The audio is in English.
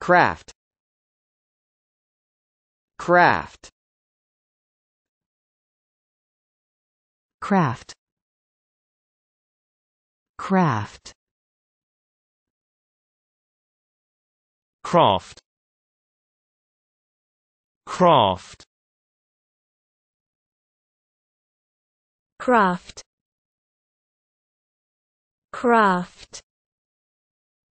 Craft Craft Craft Craft Craft Craft Craft Craft